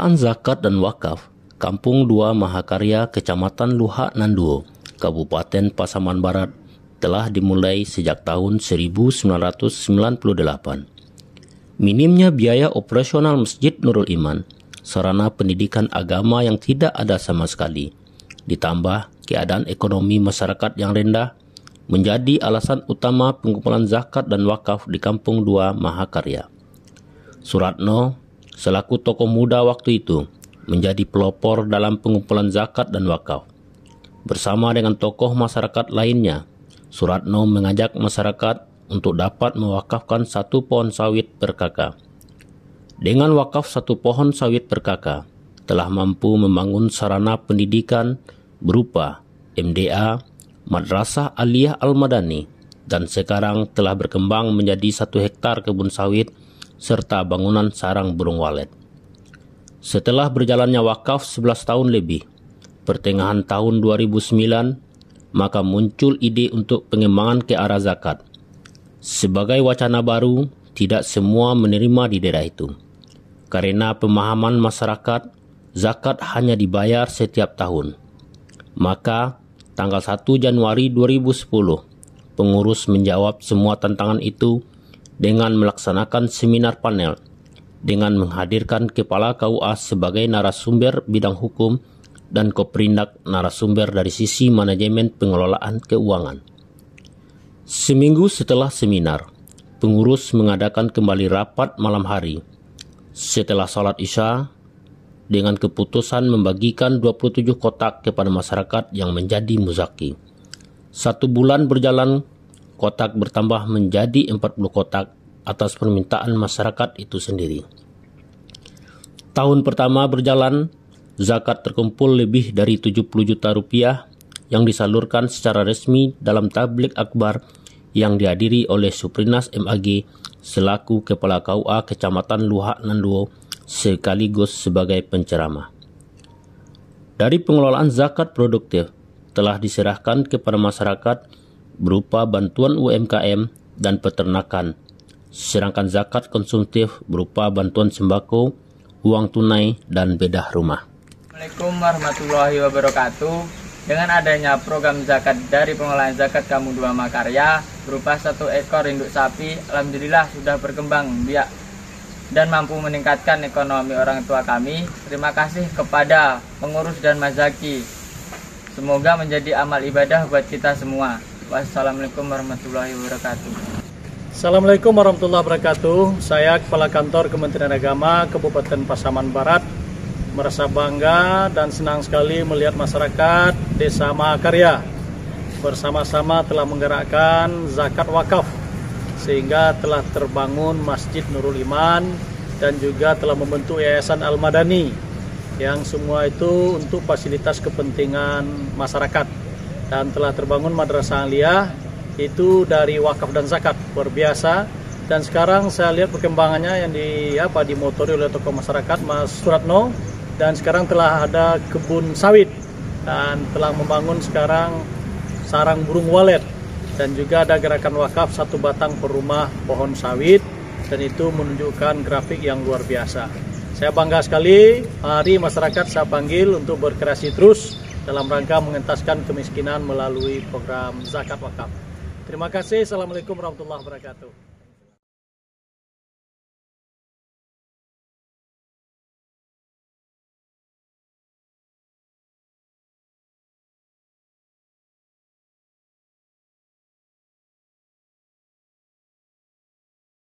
Pengelolaan Zakat dan Wakaf, Kampung Dua Mahakarya, Kecamatan Luha Nanduo, Kabupaten Pasaman Barat, telah dimulai sejak tahun 1998. Minimnya biaya operasional Masjid Nurul Iman, sarana pendidikan agama yang tidak ada sama sekali, ditambah keadaan ekonomi masyarakat yang rendah, menjadi alasan utama pengumpulan zakat dan wakaf di Kampung Dua Mahakarya. Suratno selaku tokoh muda waktu itu menjadi pelopor dalam pengumpulan zakat dan wakaf. Bersama dengan tokoh masyarakat lainnya, Suratno mengajak masyarakat untuk dapat mewakafkan satu pohon sawit per kakak. Dengan wakaf satu pohon sawit per kakak, telah mampu membangun sarana pendidikan berupa MDA, Madrasah Aliyah Al-Madani, dan sekarang telah berkembang menjadi satu hektar kebun sawit serta bangunan sarang burung walet. Setelah berjalannya wakaf 11 tahun lebih, pertengahan tahun 2009, maka muncul ide untuk pengembangan ke arah zakat. Sebagai wacana baru, tidak semua menerima di daerah itu. Karena pemahaman masyarakat, zakat hanya dibayar setiap tahun. Maka, tanggal 1 Januari 2010, pengurus menjawab semua tantangan itu dengan melaksanakan seminar panel dengan menghadirkan kepala KUA sebagai narasumber bidang hukum dan koprindak narasumber dari sisi manajemen pengelolaan keuangan. Seminggu setelah seminar, pengurus mengadakan kembali rapat malam hari. Setelah sholat isya, dengan keputusan membagikan 27 kotak kepada masyarakat yang menjadi muzaki. Satu bulan berjalan, kotak bertambah menjadi 40 kotak atas permintaan masyarakat itu sendiri. Tahun pertama berjalan, zakat terkumpul lebih dari 70 juta rupiah yang disalurkan secara resmi dalam tablik akbar yang dihadiri oleh Suprinas MAG selaku Kepala KUA Kecamatan Luhak Nanduo sekaligus sebagai penceramah. Dari pengelolaan zakat produktif telah diserahkan kepada masyarakat berupa bantuan UMKM dan peternakan, sedangkan zakat konsumtif berupa bantuan sembako, uang tunai, dan bedah rumah. Assalamualaikum warahmatullahi wabarakatuh. Dengan adanya program zakat dari pengelolaan zakat Kamu Dua Makarya berupa satu ekor induk sapi, alhamdulillah sudah berkembang biak dan mampu meningkatkan ekonomi orang tua kami. Terima kasih kepada pengurus dan mazaki. Semoga menjadi amal ibadah buat kita semua. Wassalamualaikum warahmatullahi wabarakatuh. Assalamualaikum warahmatullahi wabarakatuh. Saya Kepala Kantor Kementerian Agama Kabupaten Pasaman Barat merasa bangga dan senang sekali melihat masyarakat Desa Makarya bersama-sama telah menggerakkan zakat wakaf sehingga telah terbangun Masjid Nurul Iman dan juga telah membentuk Yayasan Al-Madani yang semua itu untuk fasilitas kepentingan masyarakat dan telah terbangun madrasah aliyah itu dari wakaf dan zakat luar biasa dan sekarang saya lihat perkembangannya yang di apa dimotori oleh tokoh masyarakat Mas Suratno dan sekarang telah ada kebun sawit dan telah membangun sekarang sarang burung walet dan juga ada gerakan wakaf satu batang per rumah pohon sawit dan itu menunjukkan grafik yang luar biasa. Saya bangga sekali hari masyarakat saya panggil untuk berkreasi terus dalam rangka mengentaskan kemiskinan melalui program zakat wakaf. Terima kasih. Assalamualaikum warahmatullahi wabarakatuh.